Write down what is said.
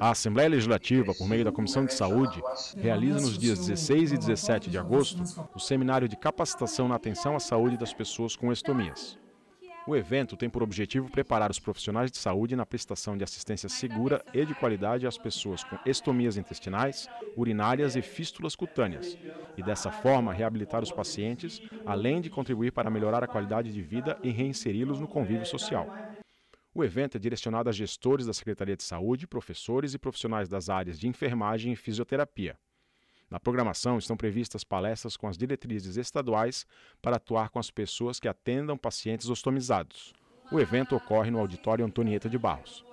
A Assembleia Legislativa, por meio da Comissão de Saúde, realiza nos dias 16 e 17 de agosto o seminário de capacitação na atenção à saúde das pessoas com estomias. O evento tem por objetivo preparar os profissionais de saúde na prestação de assistência segura e de qualidade às pessoas com estomias intestinais, urinárias e fístulas cutâneas, e dessa forma reabilitar os pacientes, além de contribuir para melhorar a qualidade de vida e reinseri-los no convívio social. O evento é direcionado a gestores da Secretaria de Saúde, professores e profissionais das áreas de enfermagem e fisioterapia. Na programação estão previstas palestras com as diretrizes estaduais para atuar com as pessoas que atendam pacientes ostomizados. O evento ocorre no Auditório Antonieta de Barros.